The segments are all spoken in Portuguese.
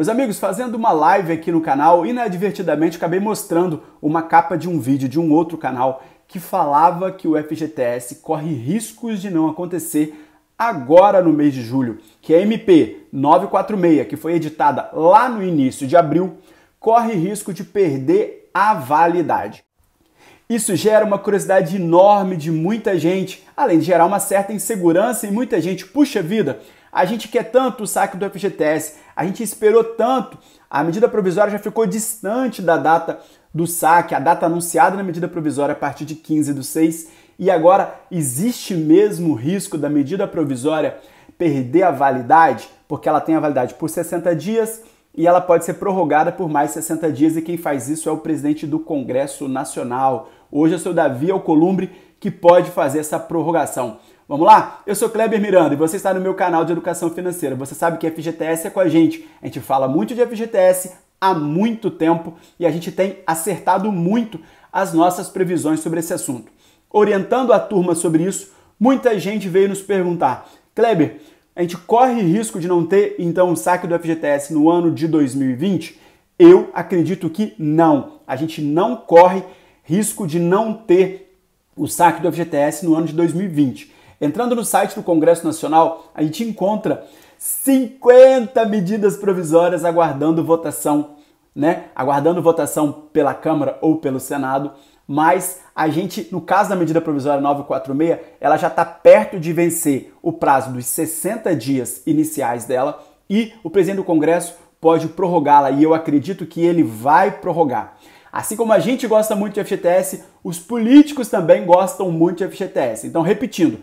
Meus amigos, fazendo uma live aqui no canal, inadvertidamente acabei mostrando uma capa de um vídeo de um outro canal que falava que o FGTS corre riscos de não acontecer agora no mês de julho, que a MP 946, que foi editada lá no início de abril, corre risco de perder a validade. Isso gera uma curiosidade enorme de muita gente, além de gerar uma certa insegurança e muita gente, puxa vida, a gente quer tanto o saque do FGTS, a gente esperou tanto, a medida provisória já ficou distante da data do saque, a data anunciada na medida provisória a partir de 15 do 6, e agora existe mesmo o risco da medida provisória perder a validade, porque ela tem a validade por 60 dias e ela pode ser prorrogada por mais 60 dias, e quem faz isso é o presidente do Congresso Nacional. Hoje é o seu Davi Alcolumbre, que pode fazer essa prorrogação. Vamos lá? Eu sou Kleber Miranda e você está no meu canal de educação financeira. Você sabe que FGTS é com a gente. A gente fala muito de FGTS há muito tempo e a gente tem acertado muito as nossas previsões sobre esse assunto. Orientando a turma sobre isso, muita gente veio nos perguntar: Kleber, a gente corre risco de não ter então o saque do FGTS no ano de 2020? Eu acredito que não. A gente não corre risco de não ter o saque do FGTS no ano de 2020. Entrando no site do Congresso Nacional, a gente encontra 50 medidas provisórias aguardando votação, né? Aguardando votação pela Câmara ou pelo Senado, mas a gente, no caso da medida provisória 946, ela já está perto de vencer o prazo dos 60 dias iniciais dela e o presidente do Congresso pode prorrogá-la e eu acredito que ele vai prorrogar. Assim como a gente gosta muito de FGTS, os políticos também gostam muito de FGTS. Então, repetindo,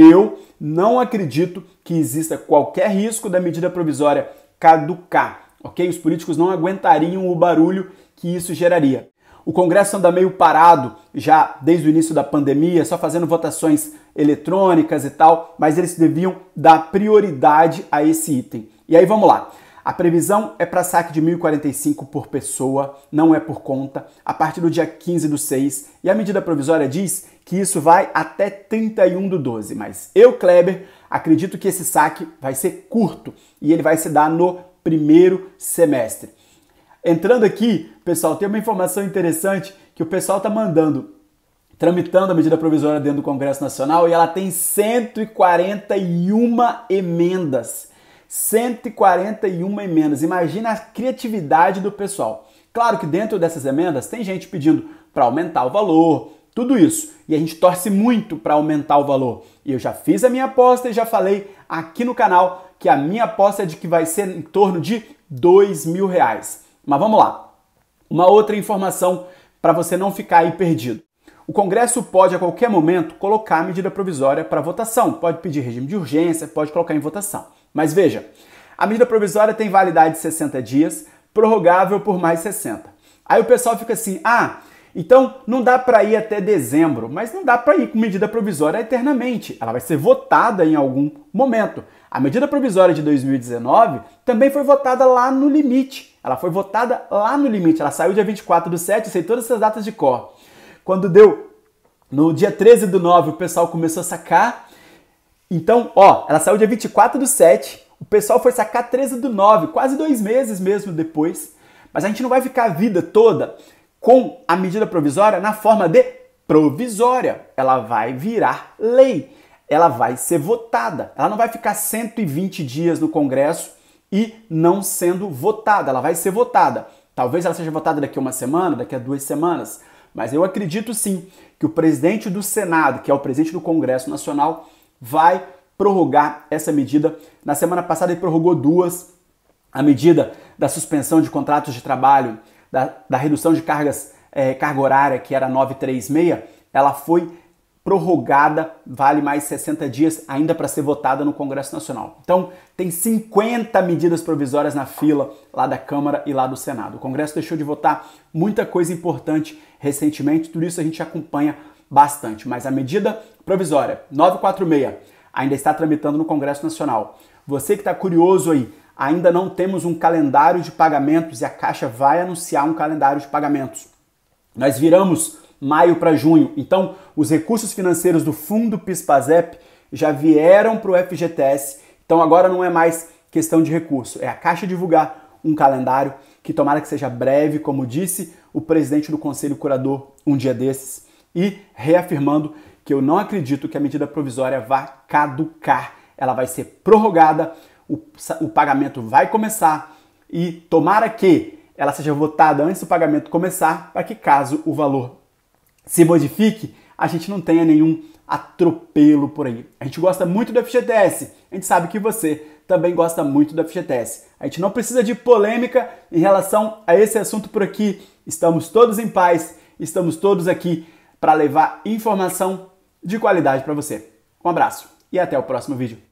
eu não acredito que exista qualquer risco da medida provisória caducar, ok? Os políticos não aguentariam o barulho que isso geraria. O Congresso anda meio parado já desde o início da pandemia, só fazendo votações eletrônicas e tal, mas eles deviam dar prioridade a esse item. E aí vamos lá. A previsão é para saque de 1.045 por pessoa, não é por conta, a partir do dia 15 do 6, e a medida provisória diz que isso vai até 31 do 12. Mas eu, Kleber, acredito que esse saque vai ser curto e ele vai se dar no primeiro semestre. Entrando aqui, pessoal, tem uma informação interessante que o pessoal está mandando, tramitando a medida provisória dentro do Congresso Nacional e ela tem 141 emendas. 141 emendas. Imagina a criatividade do pessoal. Claro que dentro dessas emendas tem gente pedindo para aumentar o valor, tudo isso. E a gente torce muito para aumentar o valor. E eu já fiz a minha aposta e já falei aqui no canal que a minha aposta é de que vai ser em torno de dois mil reais. Mas vamos lá. Uma outra informação para você não ficar aí perdido. O Congresso pode a qualquer momento colocar a medida provisória para votação. Pode pedir regime de urgência, pode colocar em votação. Mas veja, a medida provisória tem validade de 60 dias, prorrogável por mais 60. Aí o pessoal fica assim: "Ah, então não dá para ir até dezembro, mas não dá para ir com medida provisória eternamente. Ela vai ser votada em algum momento. A medida provisória de 2019 também foi votada lá no limite. Ela foi votada lá no limite. Ela saiu dia 24 do 7, eu sei todas essas datas de cor. Quando deu no dia 13 do 9, o pessoal começou a sacar então, ó, ela saiu dia 24 do 7, o pessoal foi sacar 13 do 9, quase dois meses mesmo depois. Mas a gente não vai ficar a vida toda com a medida provisória na forma de provisória. Ela vai virar lei, ela vai ser votada. Ela não vai ficar 120 dias no Congresso e não sendo votada. Ela vai ser votada. Talvez ela seja votada daqui a uma semana, daqui a duas semanas. Mas eu acredito sim que o presidente do Senado, que é o presidente do Congresso Nacional, vai prorrogar essa medida. Na semana passada ele prorrogou duas: a medida da suspensão de contratos de trabalho, da, da redução de cargas, é, carga horária, que era 936, ela foi prorrogada, vale mais 60 dias ainda para ser votada no Congresso Nacional. Então, tem 50 medidas provisórias na fila lá da Câmara e lá do Senado. O Congresso deixou de votar muita coisa importante recentemente, tudo isso a gente acompanha bastante, mas a medida provisória 946 ainda está tramitando no Congresso Nacional. Você que está curioso aí, ainda não temos um calendário de pagamentos e a Caixa vai anunciar um calendário de pagamentos. Nós viramos maio para junho, então os recursos financeiros do fundo Pispazep já vieram para o FGTS, então agora não é mais questão de recurso, é a Caixa divulgar um calendário que tomara que seja breve, como disse o presidente do Conselho Curador um dia desses e reafirmando que eu não acredito que a medida provisória vá caducar. Ela vai ser prorrogada, o, o pagamento vai começar e tomara que ela seja votada antes do pagamento começar, para que caso o valor se modifique, a gente não tenha nenhum atropelo por aí. A gente gosta muito do FGTS, a gente sabe que você também gosta muito do FGTS. A gente não precisa de polêmica em relação a esse assunto por aqui. Estamos todos em paz, estamos todos aqui para levar informação de qualidade para você. Um abraço e até o próximo vídeo.